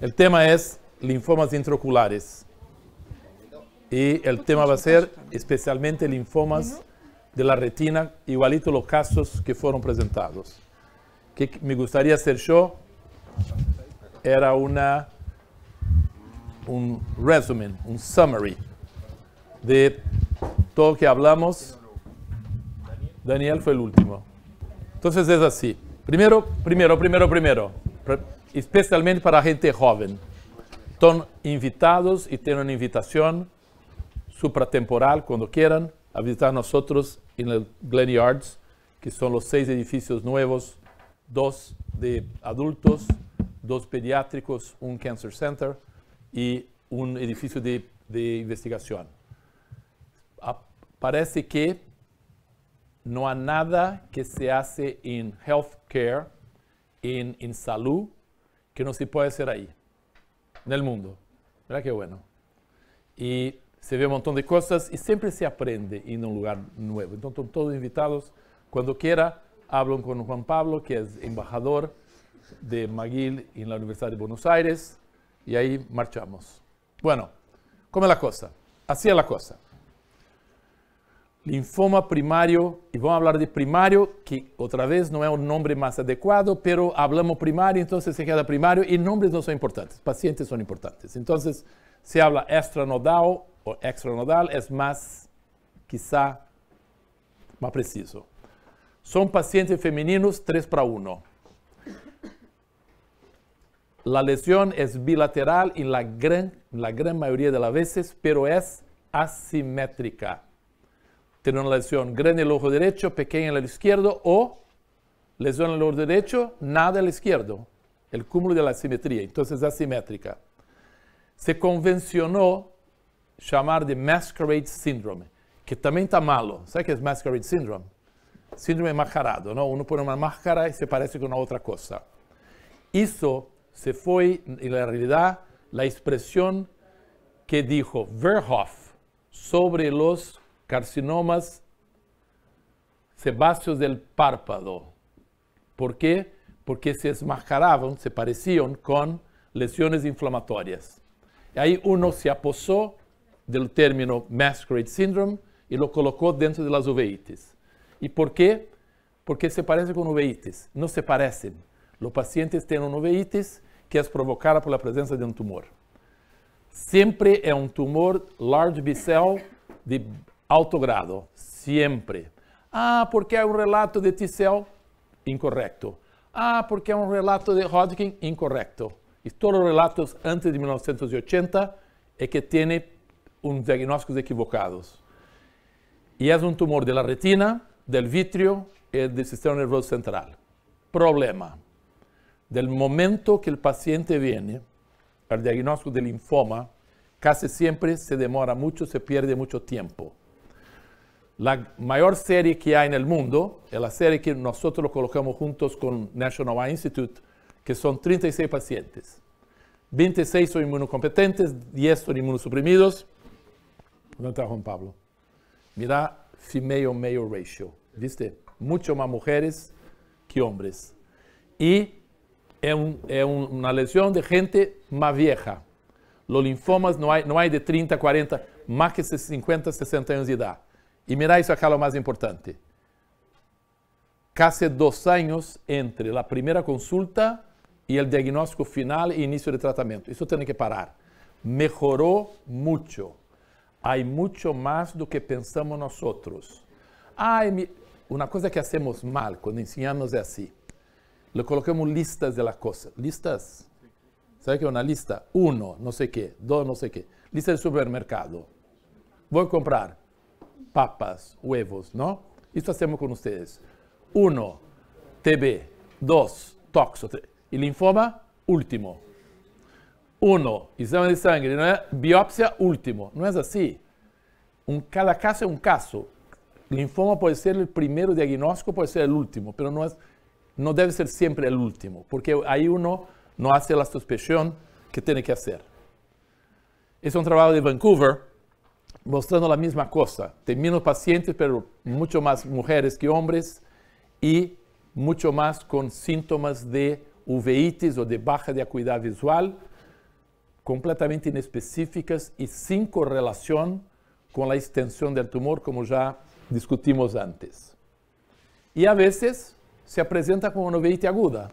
El tema es linfomas intraoculares. Y el tema va a ser especialmente linfomas de la retina, igualito los casos que fueron presentados. Que me gustaría hacer yo era una, un resumen, un summary de todo que hablamos. Daniel fue el último. Entonces es así. Primero, primero, primero, primero. especialmente para a gente jovem. Estão invitados e têm uma invitação supratemporal, quando queiram, a visitar nós em Glen Yards, que são os seis edifícios novos, dois de adultos, dois pediátricos, um cancer center e um edifício de, de investigação. Parece que não há nada que se hace em healthcare, em, em saúde, que no se puede hacer ahí, en el mundo. ¿Verdad que bueno. Y se ve un montón de cosas y siempre se aprende en un lugar nuevo. Entonces todos invitados. cuando quiera, hablan con Juan Pablo, que es embajador de McGill en la Universidad de Buenos Aires. y ahí marchamos. Bueno, ¿cómo es la cosa? Así es la cosa linfoma primario, y vamos a hablar de primario, que otra vez no es un nombre más adecuado, pero hablamos primario, entonces se queda primario, y nombres no son importantes, pacientes son importantes. Entonces, se habla extranodal o extranodal, es más, quizá, más preciso. Son pacientes femeninos 3 para 1. La lesión es bilateral en la gran, la gran mayoría de las veces, pero es asimétrica tiene una lesión grande en el ojo derecho, pequeña en el izquierdo o lesión en el ojo derecho, nada en el izquierdo. El cúmulo de la asimetría, entonces asimétrica. Se convencionó llamar de Masquerade Syndrome, que también está malo. Sabe qué es Masquerade Syndrome? Síndrome mascarado, ¿no? Uno pone una máscara y se parece con otra cosa. Eso se fue, la realidad, la expresión que dijo Verhoff sobre los... carcinomas sebáceos del párpado. ¿Por quê? Porque se esmascaravam se pareciam com lesões inflamatórias. aí um uno se aposó do término Masquerade Syndrome e lo colocou dentro de las uveitis. por quê Porque se parece com uveitis. não se parecem. os pacientes têm uma uveitis que é provocada por presença de um tumor. sempre é um tumor large B-cell de Alto grado, siempre. Ah, porque hay un relato de Tissel, incorrecto. Ah, porque hay un relato de Hodgkin, incorrecto. Y todos los relatos antes de 1980 es que tiene un diagnóstico equivocados. Y es un tumor de la retina, del vitrio y del sistema nervioso central. Problema. Del momento que el paciente viene al diagnóstico del linfoma, casi siempre se demora mucho, se pierde mucho tiempo la mayor serie que hay en el mundo, es la serie que nosotros lo colocamos juntos con National Eye Institute, que son 36 pacientes. 26 son inmunocompetentes, 10 son inmunosuprimidos. ¿Dónde está Juan Pablo? Mira, female-male ratio. ¿Viste? Mucho más mujeres que hombres. Y es, una lesión de gente más vieja. Los linfomas no hay, no hay de 30, 40, más que 50, 60 años de edad. E mira isso acá o mais importante. quase dois anos entre a primeira consulta e o diagnóstico final e início de tratamento. Isso tem que parar. Melhorou muito. Há muito mais do que pensamos nós. Ai, mi... uma coisa que hacemos mal quando ensinamos é assim. Le colocamos listas de las cosas. Listas. ¿Sabe que é uma lista? Uno, não sei o quê. Dois, não sei o quê. Lista de supermercado. Vou comprar papas, huevos, ¿no? Esto hacemos con ustedes. Uno, TB. Dos, toxo. Y linfoma, último. Uno, examen de sangre, biopsia, último. No es así. cada caso es un caso. Linfoma puede ser el primero diagnóstico, puede ser el último, pero no, no debe ser siempre el último, porque ahí uno no hace la suspensión que tiene que hacer. Es un trabajo de Vancouver mostrando la misma cosa. de menos pacientes, pero mucho más mujeres que hombres y mucho más con síntomas de uveitis o de baja de acuidad visual, completamente inespecíficas y sin correlación con la extensión del tumor, como ya discutimos antes. Y a veces se presenta como una uveitis aguda.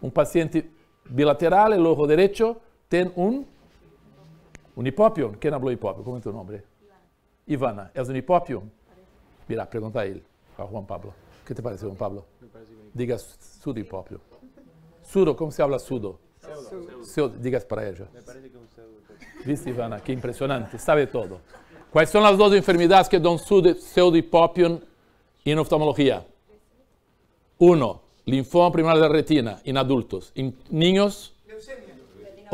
Un paciente bilateral, el ojo derecho, tiene un Unipopion? Quem falou Hipopion? Como é teu nome? Ivana. Ivana, és Unipopion? Virá, pergunta a ele, a Juan Pablo. O que te parece, Juan Pablo? Diga sudo Hipopion. Sudo, como se habla sudo? Pseudo. diga para ele. Me parece que es é un Viste, Ivana, que impresionante, sabe todo. Quais são as duas enfermedades que don pseudo Hipopion en oftalmología? Uno, linfoma primario de retina em adultos. em, niños,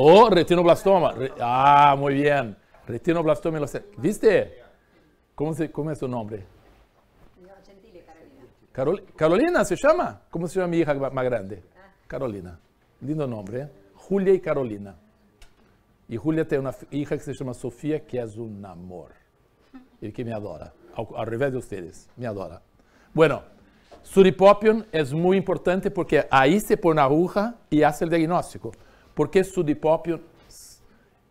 Oh, retinoblastoma. ah, muy bien. Retinoblastoma. ¿Viste? ¿Cómo, se, ¿Cómo es su nombre? Carolina se llama. ¿Cómo se llama mi hija más grande? Carolina. Lindo nombre. ¿eh? Julia y Carolina. Y Julia tiene una hija que se llama Sofía, que es un amor. Y que me adora. Al, revés de ustedes. Me adora. Bueno, Suripopion es muy importante porque ahí se pone una aguja y hace el diagnóstico. Porque sudipópio,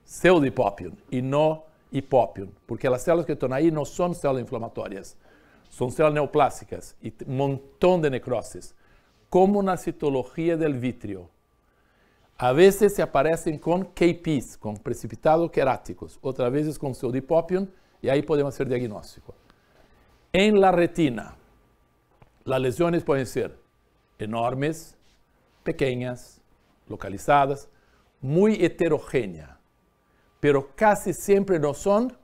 pseudipópio e não hipópio? Porque as células que estão aí não são células inflamatórias, são células neoplásicas e um montão de necroses. Como na citologia del vitrio. A vezes se aparecem com KPs, com precipitados queráticos, outras vezes com pseudipópio, e aí podemos fazer diagnóstico. Em la retina, as lesões podem ser enormes, pequenas, localizadas, muy heterogénea, pero casi siempre no son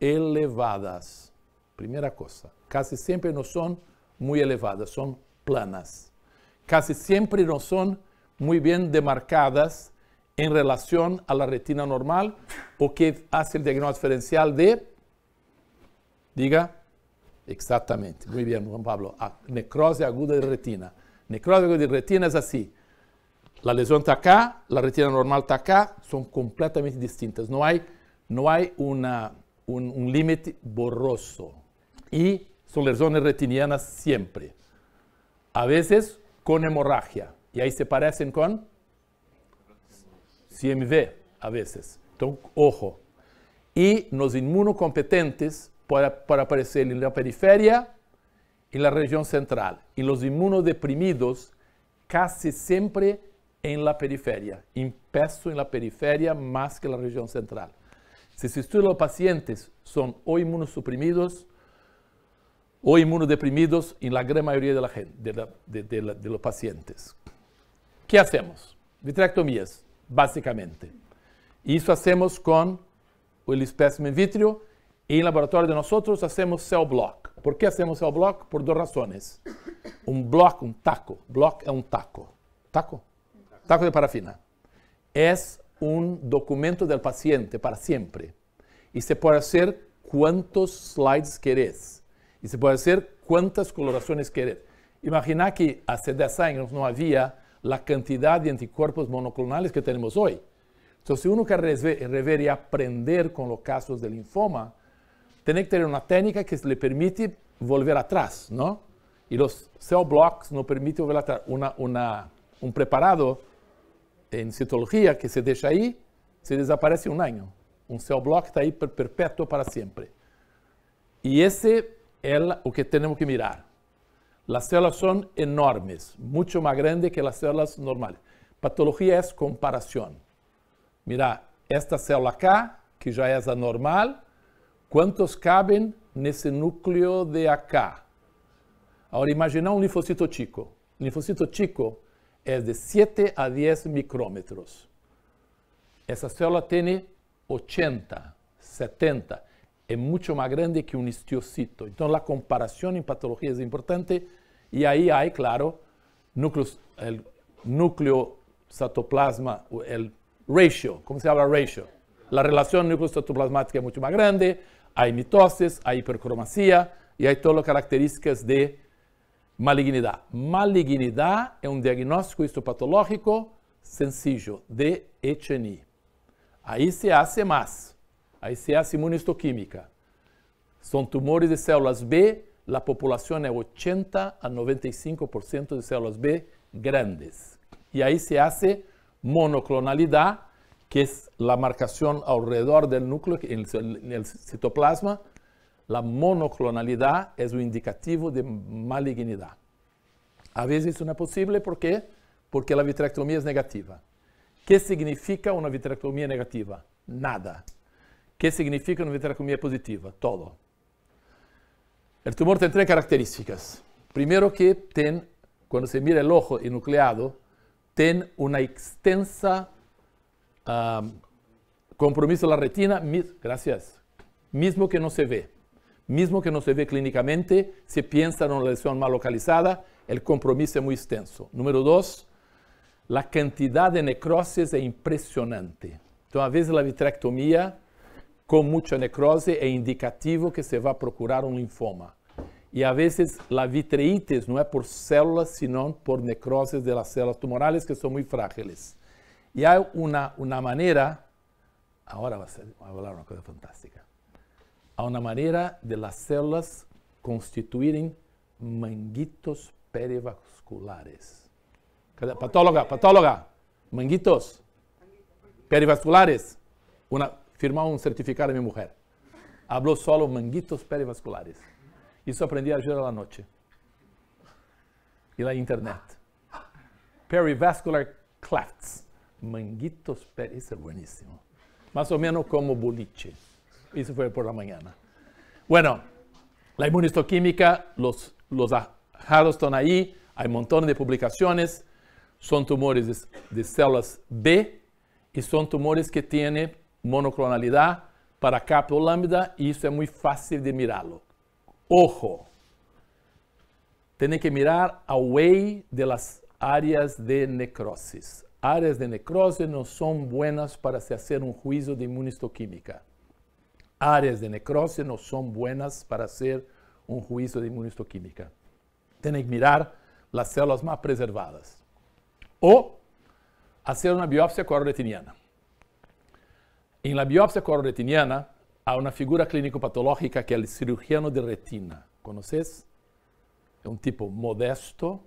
elevadas. Primera cosa, casi siempre no son muy elevadas, son planas. Casi siempre no son muy bien demarcadas en relación a la retina normal o que hace el diagnóstico diferencial de, diga, exactamente, muy bien Juan Pablo, ah, necrosis aguda de retina. Necrosis aguda de retina es así, la lesión está acá, la retina normal está acá, son completamente distintas. No hay, no hay un, límite borroso. Y son lesiones retinianas siempre. A veces con hemorragia. Y ahí se parecen con CMV a veces. Entonces, ojo. Y los inmunocompetentes para, para aparecer la periferia y la región central. Y los inmunodeprimidos casi siempre en la periferia, peso en la periferia más que la región central. Si se estudia los pacientes, son o inmunosuprimidos o inmunodeprimidos en la gran mayoría de, la de, los pacientes. ¿Qué hacemos? Vitrectomías, básicamente. Y eso hacemos con el espécimen vitrio y en laboratorio de nosotros hacemos cell block. ¿Por qué hacemos cell block? Por dos razones. Un block, un taco. Block es un taco. Taco. Taco de parafina. Es un documento del paciente para siempre. Y se puede hacer cuantos slides querés. Y se puede hacer cuántas coloraciones querés. Imagina que hace 10 años no había la cantidad de anticuerpos monoclonales que tenemos hoy. Entonces, si uno quiere rever, y aprender con los casos de linfoma, tiene que tener una técnica que le permite volver atrás, ¿no? Y los cell blocks no permiten volver atrás. una, un preparado Em citologia que se deixa aí, se desaparece um ano. Um seu bloco está aí per perpétuo para sempre. E esse é o que temos que mirar. As células são enormes, muito mais grandes que as células normais. Patologia é comparação. Mira, esta célula cá, que já é a normal, quantos cabem nesse núcleo de acá? Agora, imagina um linfocito chico. Linfocito chico es de 7 a 10 micrómetros. Esa célula tiene 80, 70. Es mucho más grande que un histiocito. Entonces la comparación en patología es importante y ahí hay, claro, el núcleo citoplasma, el ratio, ¿cómo se habla ratio? La relación núcleo citoplasmática es mucho más grande, hay mitosis, hay hipercromacia y hay todas las características de Malignidad. Malignidad es un diagnóstico histopatológico sencillo de HNI. Ahí se hace más, ahí se hace inmunohistoquímica. Son tumores de células B. La población es 80 a 95% de células B grandes. Y ahí se hace monoclonalidad, que es la marcación alrededor del núcleo en el citoplasma, la monoclonalidad es un indicativo de malignidad. A veces eso no es posible, ¿por qué? Porque la vitrectomía es negativa. ¿Qué significa una vitrectomía negativa? Nada. ¿Qué significa una vitrectomía positiva? Todo. El tumor tiene tres características. Primero que cuando se mira el ojo enucleado, tiene una extensa ah, compromiso de la retina, gracias, mismo que no se ve. Mismo que no se ve clínicamente, se piensa en una lesión mal localizada, el compromiso es muy extenso. Número dos, la cantidad de necrosis es impresionante. Entonces, a veces la vitrectomía con mucha necrosis es indicativo que se va a procurar un linfoma. Y a veces la vitreitis no es por células, sino por necrosis de las células tumorales que son muy frágiles. Y hay una, una manera, ahora va a hablar una cosa fantástica. a una manera de las células constituírem manguitos perivasculares. Patóloga, patóloga. Manguitos perivasculares. Una, firmar um certificado a minha mulher. Hablou solo manguitos perivasculares. Isso aprendi ayer à noite. E na internet. Perivascular clefts. Manguitos perivasculares. Isso é bueníssimo. Mais ou menos como boliche. Eso fue por la mañana. Bueno, la inmunistoquímica, los, los ajados están ahí, hay un montón de publicaciones, son tumores de, células B y son tumores que tienen monoclonalidad para o lambda y eso es muy fácil de mirarlo. Ojo, tienen que mirar away de las áreas de necrosis. Áreas de necrosis no son buenas para hacer un juicio de inmunistoquímica áreas de necrosis no son buenas para hacer un juicio de inmunistoquímica. Tienen que mirar las células más preservadas. O hacer una biopsia corretiniana. En la biopsia corretiniana, hay una figura clínico-patológica que es el cirujano de retina. ¿Conoces? Es un tipo modesto,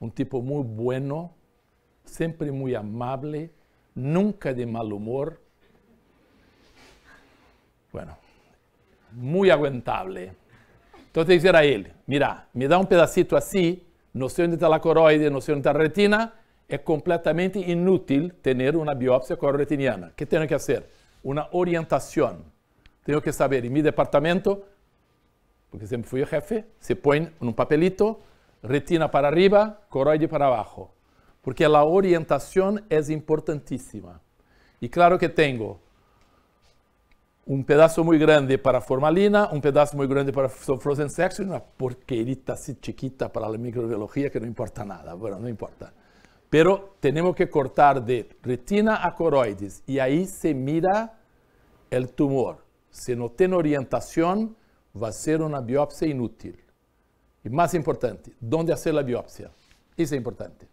un tipo muy bueno, siempre muy amable, nunca de mal humor, bueno, muy aguantable. Entonces dijera a él, mira, me da un pedacito así, no sé dónde está la coroide, no sé dónde está la retina, es completamente inútil tener una biopsia corretiniana. ¿Qué tengo que hacer? Una orientación. Tengo que saber, en mi departamento, porque siempre fui el jefe, se pone en un papelito, retina para arriba, coroide para abajo, porque la orientación es importantísima. Y claro que tengo un pedazo muy grande para formalina, un pedazo muy grande para frozen sex una porquerita así chiquita para la microbiología que no importa nada. Bueno, no importa. Pero tenemos que cortar de retina a coroides y ahí se mira el tumor. Si no tiene orientación, va a ser una biopsia inútil. Y más importante, ¿dónde hacer la biopsia? Eso es importante.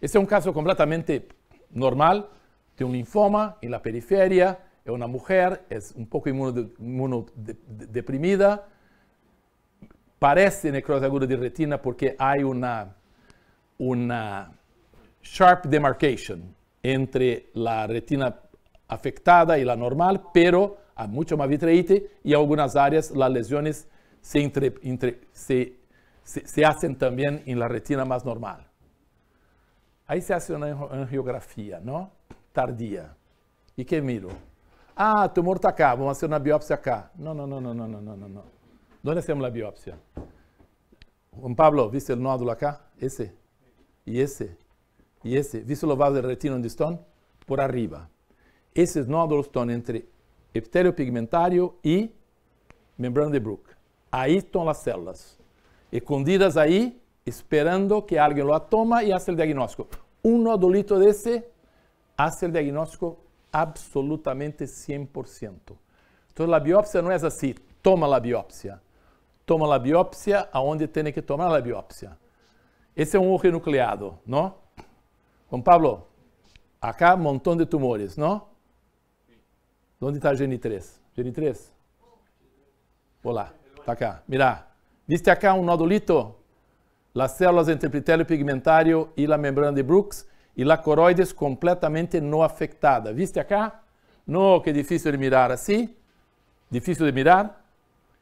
Este es un caso completamente normal de un linfoma en la periferia una mujer, es un poco inmunodeprimida, parece necrosis aguda de retina porque hay una, sharp demarcation entre la retina afectada y la normal, pero hay mucho más vitreite y algunas áreas las lesiones se, se hacen también en la retina más normal. Ahí se hace una angiografía, ¿no? Tardía. ¿Y qué miro? Ah, tumor está cá, vamos fazer uma biópsia cá. Não, não, não, não, não, não, não, não. Onde hacemos a biópsia? Juan Pablo, ¿viste o nódulo acá? Esse, e esse, e esse. ¿Viste o vasos de retina onde estão Por arriba. Esses nódulos estão entre epitélio pigmentário e membrana de Bruch. Aí estão as células, escondidas aí, esperando que alguém lo toma e faça o diagnóstico. Um nódulito desse, ese o diagnóstico absolutamente 100%. Então, a biópsia não é assim, toma a biópsia. Toma a biópsia aonde tem que tomar a biópsia. Esse é um ojo nucleado, não? Com Pablo, acá um montão de tumores, não? Onde está a GN3? GN3? Olá, está cá. Mirá, viste acá um nodulito? As células entre epitélio pigmentário e a membrana de Brooks y e la coroides completamente no afectada. ¿Viste acá? No, qué difícil de mirar así. Difícil de mirar.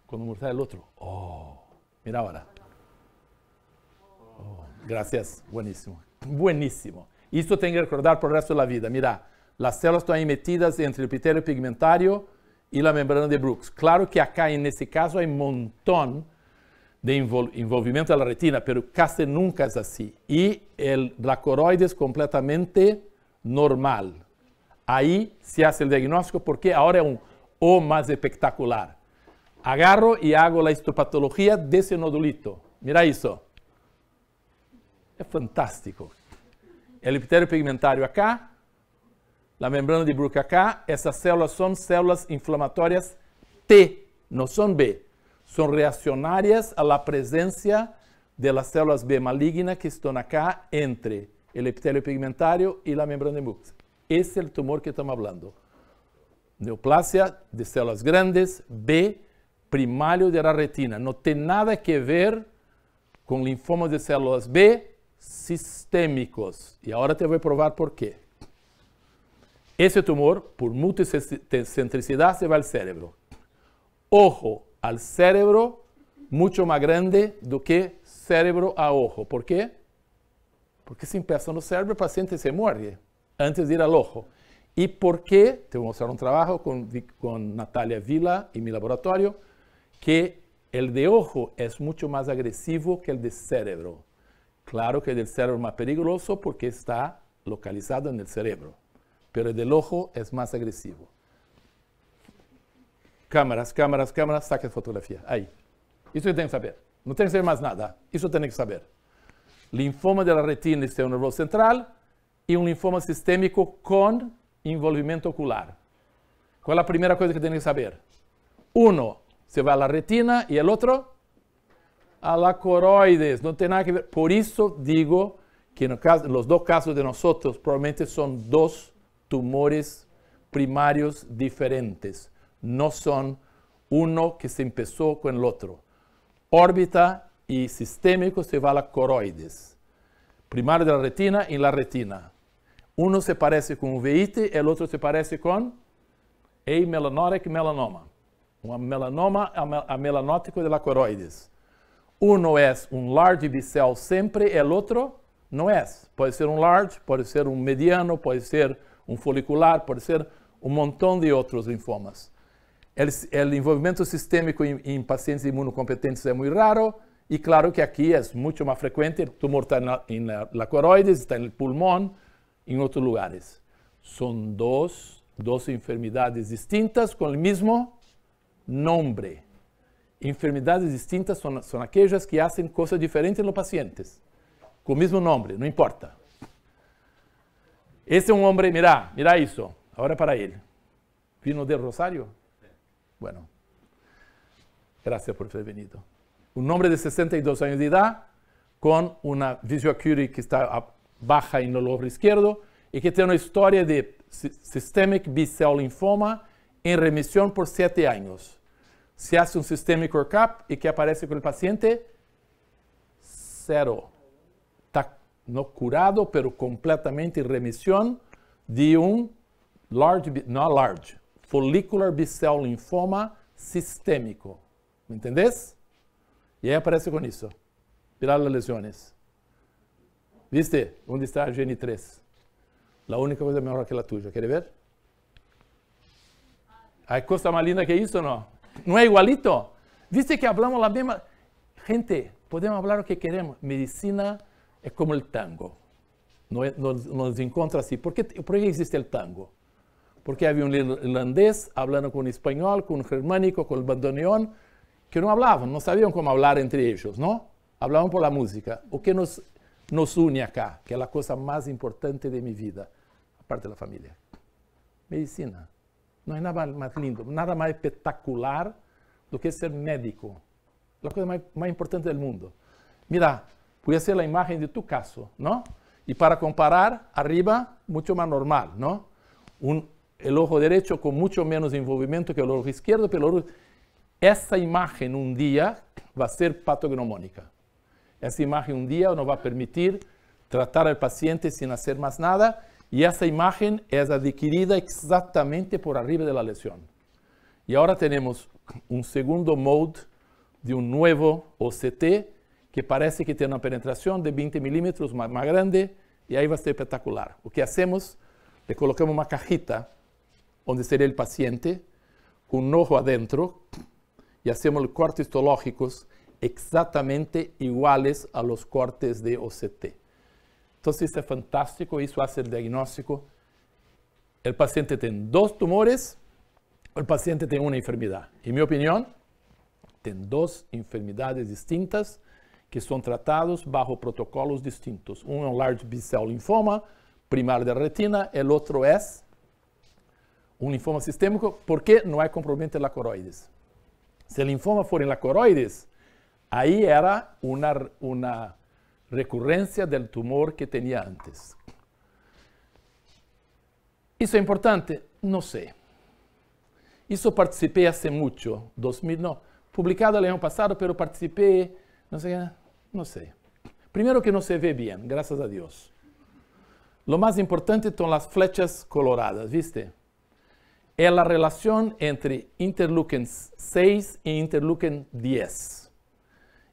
Cuando muestra el otro. Oh, mira ahora. Oh, gracias, buenísimo. Buenísimo. Esto tengo que recordar por el resto de la vida. Mira, las células están ahí metidas entre el epitélio pigmentario y e la membrana de Brooks. Claro que acá en este caso hay un um montón de envolvimento de la retina, pero casi nunca é assim e a dracoroide completamente normal. Aí se hace o diagnóstico porque agora é um O mais espectacular. Agarro e hago a histopatologia desse nodulito. Mira isso, é fantástico. O epitélio pigmentário acá, a membrana de Bruca acá, essas células são células inflamatorias T, não são B. son reaccionarias a la presencia de las células B malignas que están acá entre el epitelio pigmentario y la membrana de mucosa. Ese es el tumor que estamos hablando. Neoplasia de células grandes, B, primario de la retina. No tiene nada que ver con linfomas de células B sistémicos. Y ahora te voy a probar por qué. Ese tumor, por multicentricidad, se va al cerebro. Ojo, al cerebro mucho más grande do que cerebro a ojo. ¿Por qué? Porque si empieza no cerebro el paciente se muere antes de ir al ojo. ¿Y por qué? Te voy a mostrar un trabajo con, con Natalia Vila y mi laboratorio, que el de ojo es mucho más agresivo que el de cerebro. Claro que el del cerebro es más peligroso porque está localizado en el cerebro, pero el del ojo es más agresivo. Cámaras, cámaras, cámaras, saca fotografía. Ahí. Isso que tienen que saber. No tienen que saber más nada. Eso tienen que saber. Linfoma de la retina es un nervio central y un linfoma sistémico con envolvimiento ocular. ¿Cuál es la primera cosa que tienen que saber? Uno, se va a la retina y el otro, a la coroides. No tiene nada que ver. Por eso digo que en los dos casos de nosotros probablemente son dos tumores primarios diferentes. não são um que se empezó com o outro. Órbita e sistêmico se fala coroides. Primario da retina e la retina. Um se parece con uveíte, o outro se parece com ei melanoma. Um melanoma melanótico de la coroides. Um é um large bicel sempre, o outro não é. Pode ser um large, pode ser um mediano, pode ser um folicular, pode ser um montão de outros linfomas o envolvimento sistêmico em, em, pacientes imunocompetentes é muito raro e claro que aqui é muito mais frequente, o tumor está na, na, na está no pulmão, em outros lugares. São duas enfermidades distintas com o mesmo nome. Enfermidades distintas são, são aquelas que fazem coisas diferentes nos pacientes, com o mesmo nome, não importa. Esse é um homem, mira, mira isso, agora para ele. Vino de Rosário, Bueno, gracias por ter venido. Un hombre de 62 años de edad, con una visual acuity que está baja en el ojo izquierdo y que tiene una historia de systemic B-cell linfoma en remisión por 7 años. Se hace un systemic workup y que aparece con el paciente cero. Está no curado, pero completamente en remisión de un large, no large, Follicular B-cell Linfoma Sistêmico. ¿Me E aí aparece com isso. Pilar as lesões. ¿Viste? Onde está a GN3? A única coisa melhor que a tuya. ¿Quer ver? Hay coisa mais linda que isso, não? Não é igualito? Viste que hablamos a mesma... Gente, podemos falar o que queremos. Medicina é como o tango. Nos, é, nos, nos encontra assim. Por que, por que existe o tango? porque había un irlandés hablando con español, con un germánico, con el bandoneón, que no hablaban, no sabían cómo hablar entre ellos, ¿no? Hablaban por la música. O que nos, nos une acá, que es la cosa más importante de mi vida, aparte de la familia. Medicina. No hay nada más lindo, nada más espectacular do que ser médico. La cosa más, más importante del mundo. Mira, voy a hacer la imagen de tu caso, ¿no? Y para comparar, arriba, mucho más normal, ¿no? Un, el ojo derecho con mucho menos envolvimiento que el ojo izquierdo, pero esa imagen un día va a ser patognomónica. Esa imagen un día nos va a permitir tratar al paciente sin hacer más nada y esa imagen es adquirida exactamente por arriba de la lesión. Y ahora tenemos un segundo mode de un nuevo OCT que parece que tiene una penetración de 20 milímetros más, grande y ahí va a ser espectacular. Lo que hacemos, le colocamos una cajita donde sería el paciente, con un ojo adentro, y hacemos los cortes histológicos exactamente iguales a los cortes de OCT. Entonces es fantástico, eso hace el diagnóstico. El paciente tiene dos tumores, el paciente tiene una enfermedad. En mi opinión, tiene dos enfermedades distintas que son tratados bajo protocolos distintos. Uno es large B-cell linfoma, primario de retina, el otro es un linfoma sistémico ¿por qué no hay compromiso en la coroides. Si el linfoma fuera en la coroides, ahí era una, recurrencia del tumor que tenía antes. ¿Eso es importante? No sé. Eso participé hace mucho, 2000, no, publicado el año pasado, pero participé, no sé, no sé. Primero que no se ve bien, gracias a Dios. Lo más importante son las flechas coloradas, ¿viste? es la relación entre interleukin 6 y interleukin 10,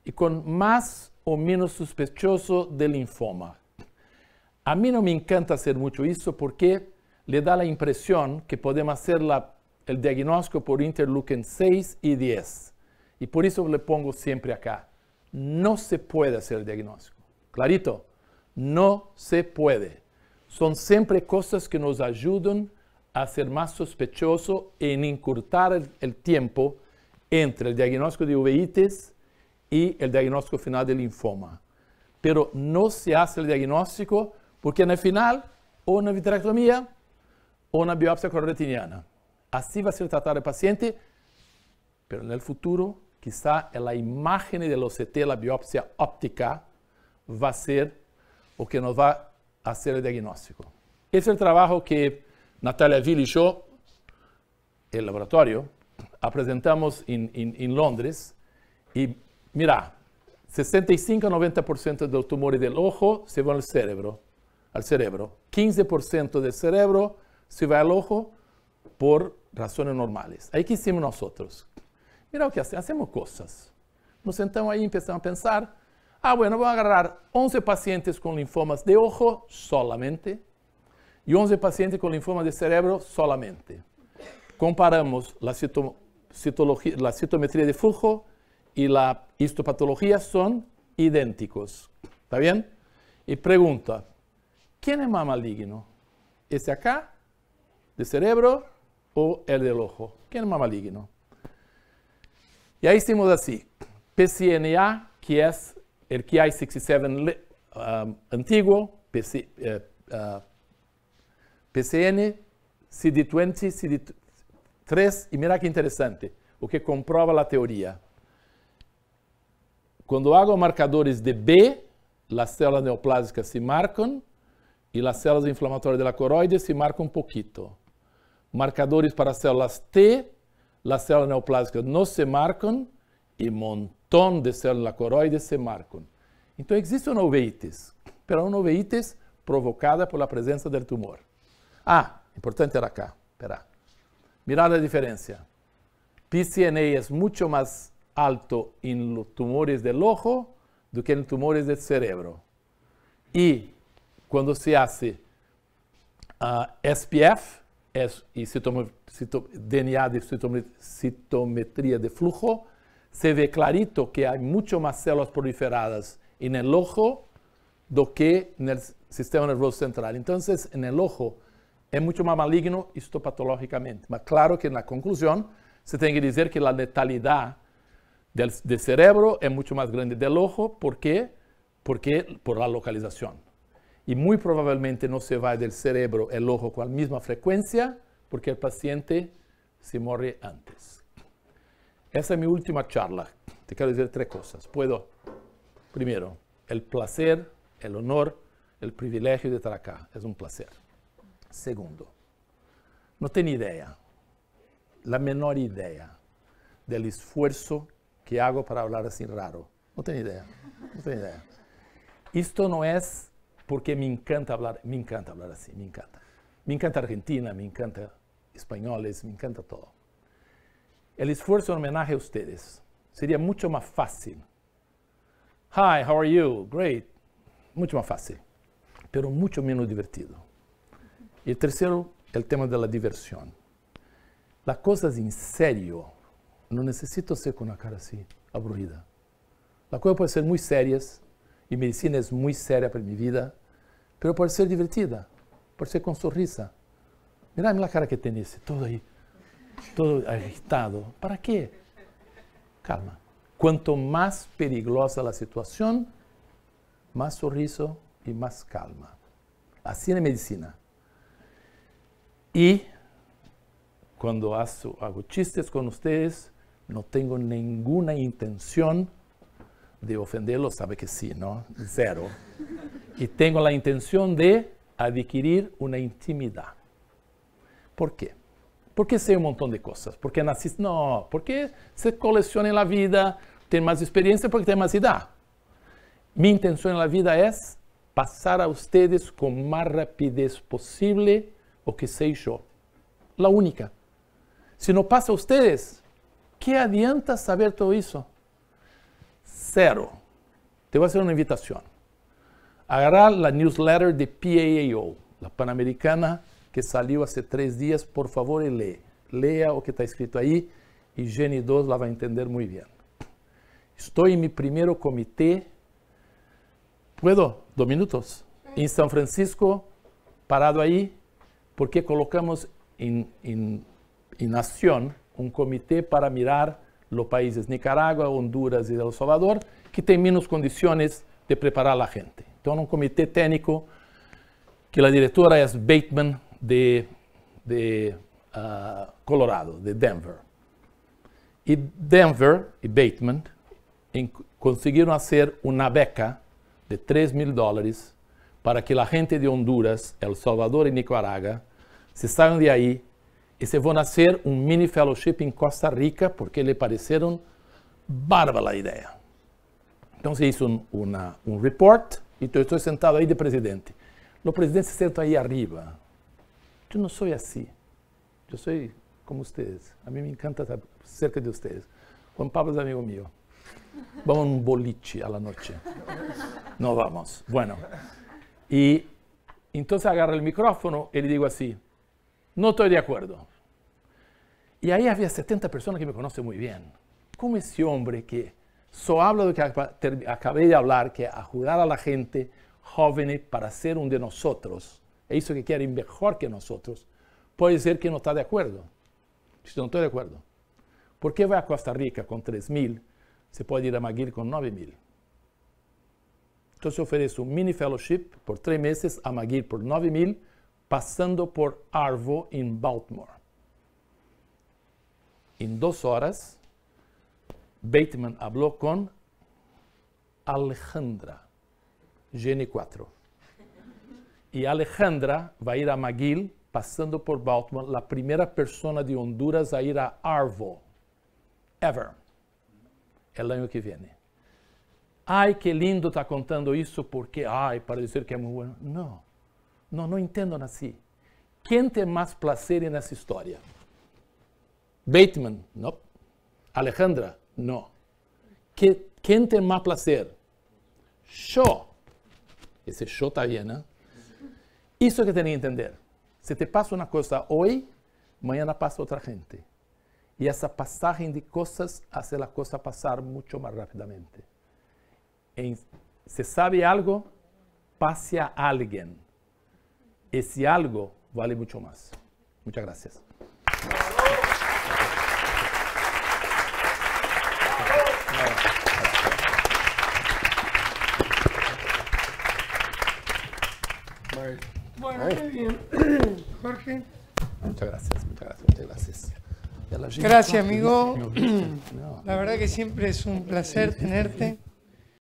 y con más o menos sospechoso del linfoma. A mí no me encanta hacer mucho eso porque le da la impresión que podemos hacer el diagnóstico por interleukin 6 y 10. Y por eso le pongo siempre acá, no se puede hacer el diagnóstico. Clarito, no se puede. Son siempre cosas que nos ayudan a ser más sospechoso en incurtar el, tiempo entre el diagnóstico de uveítis y el diagnóstico final del linfoma. Pero no se hace el diagnóstico porque en el final o una vitrectomía o una biopsia corretiniana. Así va a ser tratado el paciente, pero en el futuro quizá en la imagen del OCT, e la biopsia óptica, va a ser o que nos va a hacer el diagnóstico. Es el trabajo que Natalia Vil y yo, el laboratorio, presentamos en Londres y mira, 65 a 90% del los tumores del ojo se van al cerebro, al cerebro. 15% del cerebro se va al ojo por razones normales. Ahí que hicimos nosotros. Mirá lo que hacemos, hacemos cosas. Nos sentamos ahí y empezamos a pensar, ah, bueno, voy a agarrar 11 pacientes con linfomas de ojo solamente y 11 pacientes con linfoma de cerebro solamente. Comparamos la, cito, la citometría de flujo y la histopatología, son idénticos. ¿Está bien? Y pregunta, ¿quién es más maligno? ¿Este acá, de cerebro, o el del ojo? ¿Quién es más maligno? Y ahí hicimos así, PCNA, que es el KI67 um, antiguo, PC, eh, uh, PCN, CD20, CD3, e mira que interessante, o que comprova a teoria. Quando hago marcadores de B, as células neoplásicas se marcam e as células inflamatórias da coroide se marcam um pouquinho. Marcadores para células T, as células neoplásicas não se marcam e um montão de células da coroide se marcam. Então existe uma oveitis, mas uma oveitis provocada pela presença do tumor. Ah, importante era acá, espera. Mirad la diferencia. PCNA es mucho más alto en los tumores del ojo do que en tumores del cerebro. Y cuando se hace ah, SPF es, y DNA de citometría de flujo, se ve clarito que hay mucho más células proliferadas en el ojo do que en el sistema nervioso central. Entonces, en el ojo es mucho más maligno histopatológicamente. Pero claro que en la conclusión se tiene que decir que la letalidad del, cerebro es mucho más grande del ojo. ¿Por qué? Porque por la localización. Y muy probablemente no se va del cerebro el ojo con la misma frecuencia porque el paciente se muere antes. Esa es mi última charla. Te quiero decir tres cosas. Puedo, primero, el placer, el honor, el privilegio de estar acá. Es un placer segundo. No tiene idea, la menor idea del esfuerzo que hago para hablar así raro. No tiene idea, no tiene idea. Esto no es porque me encanta hablar, me encanta hablar así, me encanta. Me encanta Argentina, me encanta españoles, me encanta todo. El esfuerzo en homenaje a ustedes sería mucho más fácil. Hi, how are you? Great. Mucho más fácil, pero mucho menos divertido. Y tercero, el tema de la diversión. Las cosas en serio, no necesito ser con una cara así, aburrida. Las cosas pueden ser muy serias, y medicina es muy seria para mi vida, pero puede ser divertida, puede ser con sonrisa. Miradme la cara que tenés, todo ahí, todo agitado. ¿Para qué? Calma. Cuanto más peligrosa la situación, más sorriso y más calma. Así en medicina. Y cuando hago, chistes con ustedes, no tengo ninguna intención de ofenderlos, sabe que sí, ¿no? Cero. Y tengo la intención de adquirir una intimidad. ¿Por qué? Porque sé un montón de cosas. Porque nací... no, porque se colecciona en la vida, tiene más experiencia porque tiene más edad. Mi intención en la vida es pasar a ustedes con más rapidez posible o que sé yo. La única. Si no pasa a ustedes, ¿qué adianta saber todo eso? Cero. Te voy a hacer una invitación. Agarra la newsletter de PAAO, la Panamericana, que salió hace tres días, por favor y lee. Lea lo que está escrito ahí y Jenny 2 la va a entender muy bien. Estoy en mi primer comité. ¿Puedo? Dos minutos. En San Francisco, parado ahí, porque colocamos em ação um comitê para mirar os países Nicarágua, Honduras e El Salvador, que tem menos condições de preparar a gente. Então, um comitê técnico que a diretora é Bateman de, de uh, Colorado, de Denver. E Denver e Bateman conseguiram fazer uma beca de 3 mil dólares para que a gente de Honduras, El Salvador e Nicarágua se saiam de aí e se vão fazer um mini fellowship em Costa Rica, porque lhe pareceram bárbara a ideia. Então se hizo um, um report e eu estou sentado aí de presidente. O presidente se senta aí arriba. Eu não sou assim. Eu sou como vocês. A mim me encanta estar cerca de vocês. Juan Pablo é amigo meu. Vamos a um boliche à noite. Não vamos. Bueno. Y entonces agarro el micrófono y le digo así, no estoy de acuerdo. Y ahí había 70 personas que me conocen muy bien. cómo ese hombre que solo habla de lo que acabé de hablar, que ayudar a la gente joven para ser un de nosotros, e hizo que quieren mejor que nosotros, puede ser que no está de acuerdo. Si no estoy de acuerdo. ¿Por qué voy a Costa Rica con 3.000? Se puede ir a Maguire con 9.000. Então, eu se oferece um mini fellowship por três meses, a McGill por 9 mil, passando por Arvo, em Baltimore. Em duas horas, Bateman falou com Alejandra, GN4. E Alejandra vai ir a McGill, passando por Baltimore, a primeira pessoa de Honduras a ir a Arvo, ever, é o ano que vem. ay, qué lindo está contando eso porque, ay, para decir que es muy bueno. No, no, no entiendo así. ¿Quién tiene más placer en esa historia? Bateman, no. Alejandra, no. ¿Quién tiene más placer? Yo. Ese yo está bien, ¿eh? Eso que tenía que entender. Si te pasa una cosa hoy, mañana pasa otra gente. Y esa pasaje de cosas hace la cosa pasar mucho más rápidamente se sabe algo, pase a alguien. Ese algo vale mucho más. Muchas gracias. Bueno, bien. Jorge. Muchas gracias, muchas gracias, muchas gracias. Gracias, amigo. La verdad que siempre es un placer tenerte.